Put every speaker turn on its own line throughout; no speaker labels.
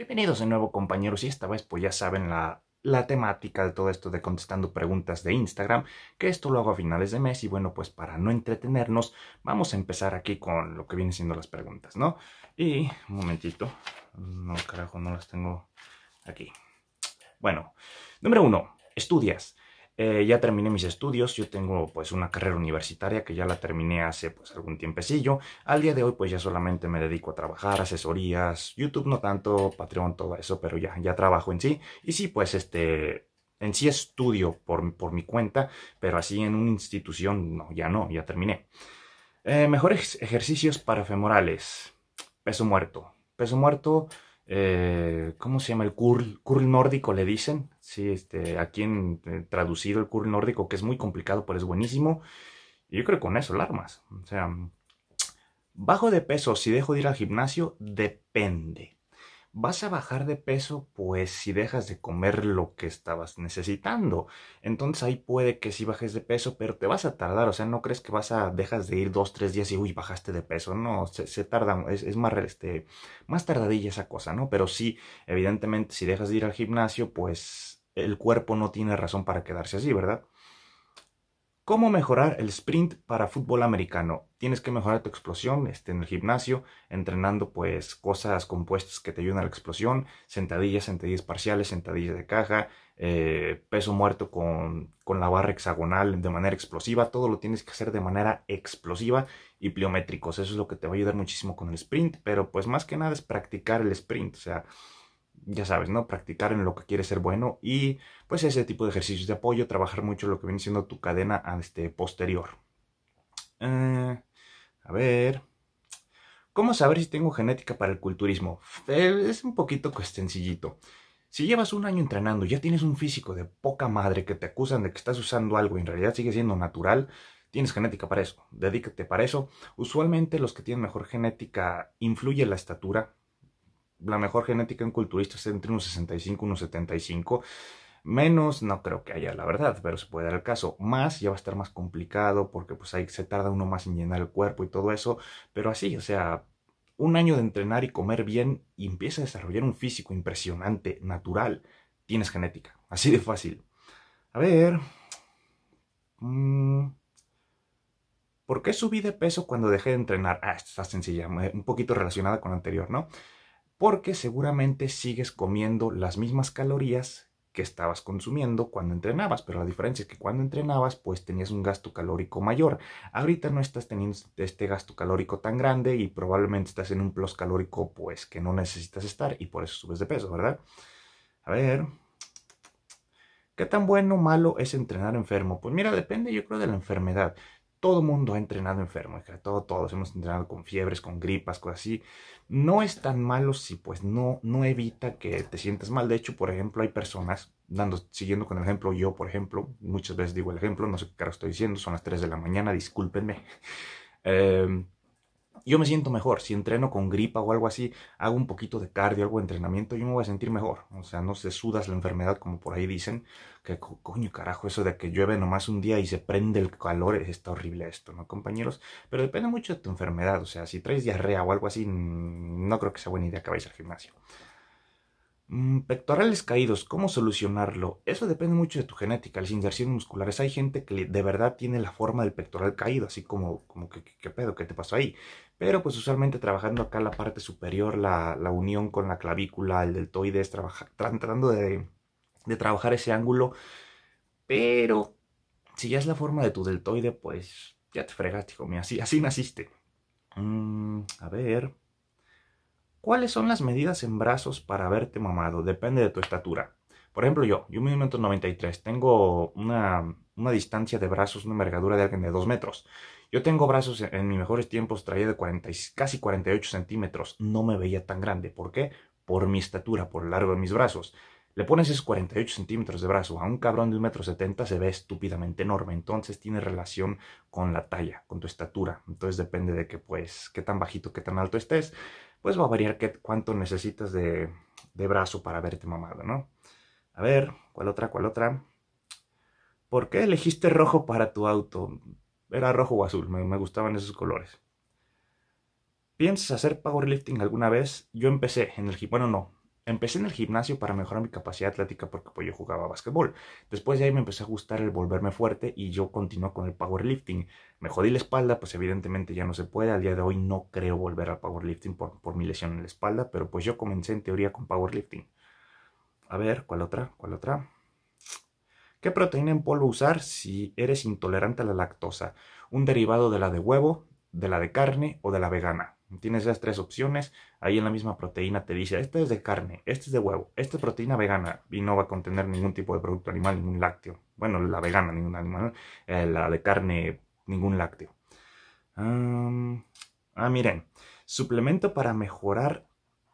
Bienvenidos de nuevo compañeros y esta vez pues ya saben la, la temática de todo esto de contestando preguntas de Instagram, que esto lo hago a finales de mes y bueno pues para no entretenernos vamos a empezar aquí con lo que vienen siendo las preguntas, ¿no? Y un momentito, no carajo no las tengo aquí. Bueno, número uno, estudias. Eh, ya terminé mis estudios, yo tengo pues una carrera universitaria que ya la terminé hace pues algún tiempecillo. Al día de hoy pues ya solamente me dedico a trabajar, asesorías, YouTube no tanto, Patreon, todo eso, pero ya, ya trabajo en sí. Y sí, pues este, en sí estudio por, por mi cuenta, pero así en una institución, no, ya no, ya terminé. Eh, mejores ejercicios para femorales. Peso muerto. Peso muerto, eh, ¿cómo se llama? El curl, curl nórdico le dicen Sí, este, aquí en eh, traducido el curry nórdico, que es muy complicado, pero es buenísimo. Y yo creo que con eso las armas. O sea, bajo de peso si dejo de ir al gimnasio, depende. ¿Vas a bajar de peso? Pues si dejas de comer lo que estabas necesitando. Entonces ahí puede que sí bajes de peso, pero te vas a tardar. O sea, no crees que vas a, dejas de ir dos, tres días y uy, bajaste de peso. No, se, tarda, es, es, más, este, más tardadilla esa cosa, ¿no? Pero sí, evidentemente, si dejas de ir al gimnasio, pues el cuerpo no tiene razón para quedarse así, ¿verdad? ¿Cómo mejorar el sprint para fútbol americano? Tienes que mejorar tu explosión este, en el gimnasio, entrenando pues cosas compuestas que te ayuden a la explosión, sentadillas, sentadillas parciales, sentadillas de caja, eh, peso muerto con, con la barra hexagonal de manera explosiva, todo lo tienes que hacer de manera explosiva y pliométricos, eso es lo que te va a ayudar muchísimo con el sprint, pero pues más que nada es practicar el sprint, o sea, ya sabes, ¿no? Practicar en lo que quieres ser bueno y pues ese tipo de ejercicios de apoyo, trabajar mucho lo que viene siendo tu cadena ah, este, posterior. Eh, a ver. ¿Cómo saber si tengo genética para el culturismo? Eh, es un poquito sencillito. Si llevas un año entrenando ya tienes un físico de poca madre que te acusan de que estás usando algo y en realidad sigue siendo natural, tienes genética para eso. Dedícate para eso. Usualmente los que tienen mejor genética influye la estatura, la mejor genética en culturista es entre unos 65 y unos 75. Menos, no creo que haya, la verdad, pero se puede dar el caso. Más, ya va a estar más complicado porque pues ahí se tarda uno más en llenar el cuerpo y todo eso. Pero así, o sea, un año de entrenar y comer bien y empieza a desarrollar un físico impresionante, natural. Tienes genética, así de fácil. A ver... Mm. ¿Por qué subí de peso cuando dejé de entrenar? Ah, está sencilla, un poquito relacionada con la anterior, ¿no? porque seguramente sigues comiendo las mismas calorías que estabas consumiendo cuando entrenabas, pero la diferencia es que cuando entrenabas pues tenías un gasto calórico mayor. Ahorita no estás teniendo este gasto calórico tan grande y probablemente estás en un plus calórico pues que no necesitas estar y por eso subes de peso, ¿verdad? A ver, ¿qué tan bueno o malo es entrenar enfermo? Pues mira, depende yo creo de la enfermedad. Todo mundo ha entrenado enfermo, todo, todos hemos entrenado con fiebres, con gripas, cosas así. No es tan malo si pues no, no evita que te sientas mal. De hecho, por ejemplo, hay personas, dando, siguiendo con el ejemplo, yo por ejemplo, muchas veces digo el ejemplo, no sé qué caro estoy diciendo, son las 3 de la mañana, discúlpenme. eh, yo me siento mejor. Si entreno con gripa o algo así, hago un poquito de cardio, algo de entrenamiento, yo me voy a sentir mejor. O sea, no se sudas la enfermedad, como por ahí dicen. Que coño, carajo, eso de que llueve nomás un día y se prende el calor, está horrible esto, ¿no, compañeros? Pero depende mucho de tu enfermedad. O sea, si traes diarrea o algo así, no creo que sea buena idea que vayas al gimnasio. Mm, pectorales caídos, ¿cómo solucionarlo? Eso depende mucho de tu genética, las inserciones musculares. Hay gente que de verdad tiene la forma del pectoral caído, así como, como que, ¿qué pedo? ¿Qué te pasó ahí? Pero pues usualmente trabajando acá la parte superior, la, unión con la clavícula, el deltoides, tratando de, de trabajar ese ángulo. Pero si ya es la forma de tu deltoide, pues ya te fregaste, hijo así, así naciste. Mm, a ver. ¿Cuáles son las medidas en brazos para verte mamado? Depende de tu estatura. Por ejemplo, yo, yo mido 1,93. Tengo una, una, distancia de brazos, una envergadura de alguien de 2 metros. Yo tengo brazos en, mis mejores tiempos, traía de casi 48 centímetros. No me veía tan grande. ¿Por qué? Por mi estatura, por el largo de mis brazos. Le pones esos 48 centímetros de brazo a un cabrón de 1,70m se ve estúpidamente enorme. Entonces tiene relación con la talla, con tu estatura. Entonces depende de que, pues, qué tan bajito, qué tan alto estés pues va a variar qué, cuánto necesitas de, de brazo para verte mamado, ¿no? A ver, ¿cuál otra, cuál otra? ¿Por qué elegiste rojo para tu auto? Era rojo o azul, me, gustaban esos colores. ¿Piensas hacer powerlifting alguna vez? Yo empecé en el bueno no, Empecé en el gimnasio para mejorar mi capacidad atlética porque pues, yo jugaba básquetbol. Después de ahí me empecé a gustar el volverme fuerte y yo continué con el powerlifting. Me jodí la espalda, pues evidentemente ya no se puede. Al día de hoy no creo volver al powerlifting por, por mi lesión en la espalda, pero pues yo comencé en teoría con powerlifting. A ver, ¿cuál otra? ¿Cuál otra? ¿Qué proteína en polvo usar si eres intolerante a la lactosa? ¿Un derivado de la de huevo, de la de carne o de la vegana? Tienes esas tres opciones. Ahí en la misma proteína te dice, esta es de carne, esta es de huevo, esta es proteína vegana y no va a contener ningún tipo de producto animal, ningún lácteo. Bueno, la vegana, ningún animal. Eh, la de carne, ningún lácteo. ah, miren. Suplemento para mejorar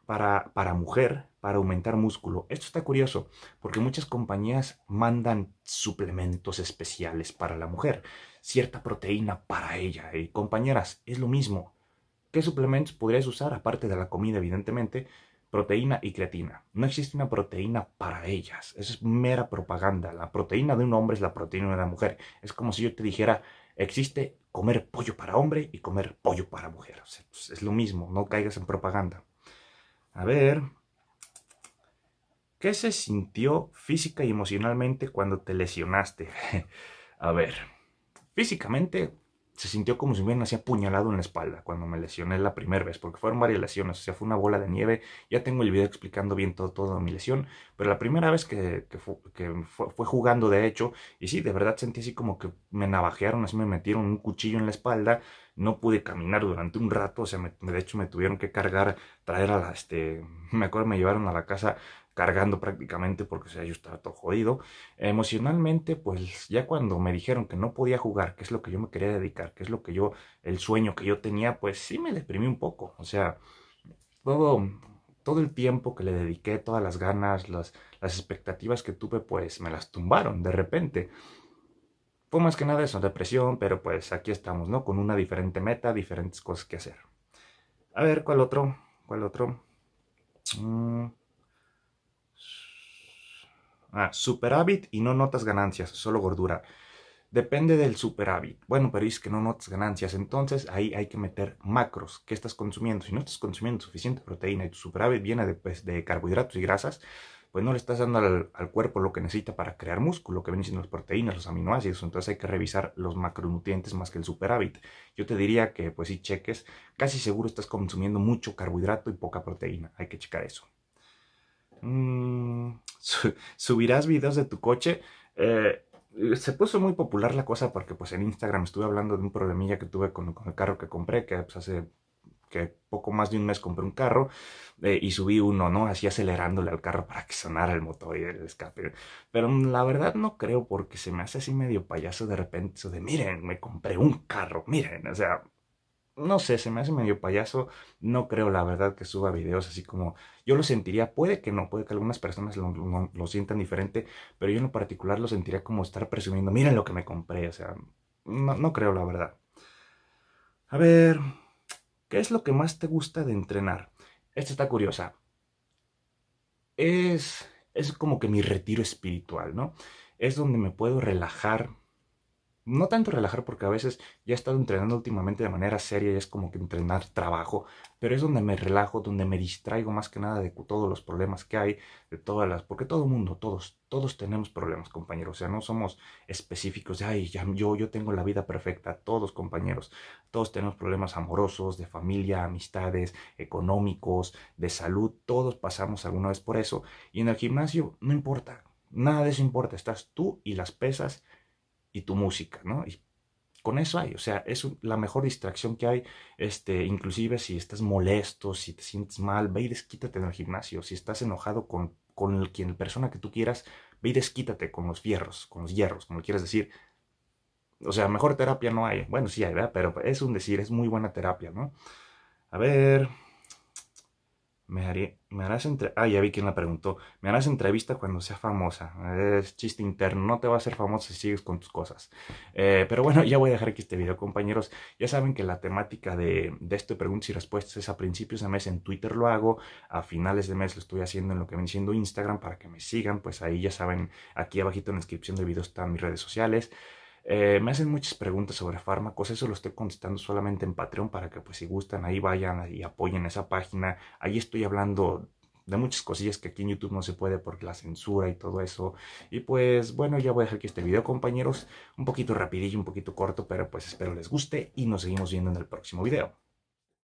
para, para mujer, para aumentar músculo. Esto está curioso, porque muchas compañías mandan suplementos especiales para la mujer, cierta proteína para ella. Y compañeras, es lo mismo, ¿Qué suplementos podrías usar, aparte de la comida, evidentemente? Proteína y creatina. No existe una proteína para ellas. es mera propaganda. La proteína de un hombre es la proteína de una mujer. Es como si yo te dijera, existe comer pollo para hombre y comer pollo para mujer. Pues, es lo mismo, no caigas en propaganda. A ver, ¿qué se sintió física y emocionalmente cuando te lesionaste? A ver, físicamente se sintió como si me hubieran así apuñalado en la espalda cuando me lesioné la primera vez, porque fueron varias lesiones, o sea, fue una bola de nieve. Ya tengo el video explicando bien todo, toda mi lesión, pero la primera vez que, fue, jugando, de hecho, y sí, de verdad sentí así como que me navajearon, así me metieron un cuchillo en la espalda. No pude caminar durante un rato, o sea, de hecho me tuvieron que cargar, traer a la, este, me acuerdo, me llevaron a la casa cargando prácticamente porque o sea, yo estaba todo jodido. Emocionalmente, pues ya cuando me dijeron que no podía jugar, que es lo que yo me quería dedicar, que es lo que yo, el sueño que yo tenía, pues sí me deprimí un poco. O sea, todo, todo el tiempo que le dediqué, todas las ganas, las, las expectativas que tuve, pues me las tumbaron de repente fue más que nada eso, depresión, pero pues aquí estamos, ¿no? Con una diferente meta, diferentes cosas que hacer. A ver, ¿cuál otro? ¿Cuál otro? Mm. Ah, superávit y no notas ganancias, solo gordura. Depende del superávit. Bueno, pero es que no notas ganancias, entonces ahí hay que meter macros. ¿Qué estás consumiendo? Si no estás consumiendo suficiente proteína y tu superávit viene de, pues, carbohidratos y grasas, pues no le estás dando al, cuerpo lo que necesita para crear músculo, que vienen siendo las proteínas, los aminoácidos. Entonces hay que revisar los macronutrientes más que el superávit. Yo te diría que, pues si cheques, casi seguro estás consumiendo mucho carbohidrato y poca proteína. Hay que checar eso. Mm, subirás videos de tu coche. Eh, se puso muy popular la cosa porque pues en Instagram estuve hablando de un problemilla que tuve con, el carro que compré, que pues, hace que poco más de un mes compré un carro eh, y subí uno, ¿no? Así acelerándole al carro para que sonara el motor y el escape. Pero mm, la verdad no creo porque se me hace así medio payaso de repente de miren, me compré un carro, miren, o sea, no sé, se me hace medio payaso. No creo, la verdad, que suba videos así como yo lo sentiría. Puede que no, puede que algunas personas lo, lo, sientan diferente, pero yo en lo particular lo sentiría como estar presumiendo, miren lo que me compré. O sea, no, no creo, la verdad. A ver, ¿qué es lo que más te gusta de entrenar? Esta está curiosa. Es, es como que mi retiro espiritual, ¿no? Es donde me puedo relajar no tanto relajar porque a veces ya he estado entrenando últimamente de manera seria y es como que entrenar trabajo, pero es donde me relajo, donde me distraigo más que nada de todos los problemas que hay, de todas las, porque todo el mundo, todos, todos tenemos problemas, compañeros, o sea, no somos específicos de, ay, ya, yo, yo tengo la vida perfecta, todos compañeros, todos tenemos problemas amorosos, de familia, amistades, económicos, de salud, todos pasamos alguna vez por eso, y en el gimnasio no importa, nada de eso importa, estás tú y las pesas y tu música, ¿no? Y con eso hay, o sea, es la mejor distracción que hay, este, inclusive si estás molesto, si te sientes mal, ve y desquítate en el gimnasio, si estás enojado con, con quien, persona que tú quieras, ve y desquítate con los fierros, con los hierros, como quieras decir. O sea, mejor terapia no hay. Bueno, sí hay, ¿verdad? Pero es un decir, es muy buena terapia, ¿no? A ver, me, haré, me harás entre... Ah, ya vi quién la preguntó. Me harás entrevista cuando sea famosa. Es chiste interno. No te va a ser famoso si sigues con tus cosas. Eh, pero bueno, ya voy a dejar aquí este video, compañeros. Ya saben que la temática de, de esto de preguntas y respuestas es a principios de mes en Twitter lo hago. A finales de mes lo estoy haciendo en lo que viene siendo Instagram para que me sigan. Pues ahí ya saben, aquí abajito en la descripción del video están mis redes sociales. Eh, me hacen muchas preguntas sobre fármacos, eso lo estoy contestando solamente en Patreon para que pues si gustan ahí vayan y apoyen esa página. Ahí estoy hablando de muchas cosillas que aquí en YouTube no se puede porque la censura y todo eso. Y pues bueno, ya voy a dejar aquí este video, compañeros. Un poquito rapidillo, un poquito corto, pero pues espero les guste y nos seguimos viendo en el próximo video.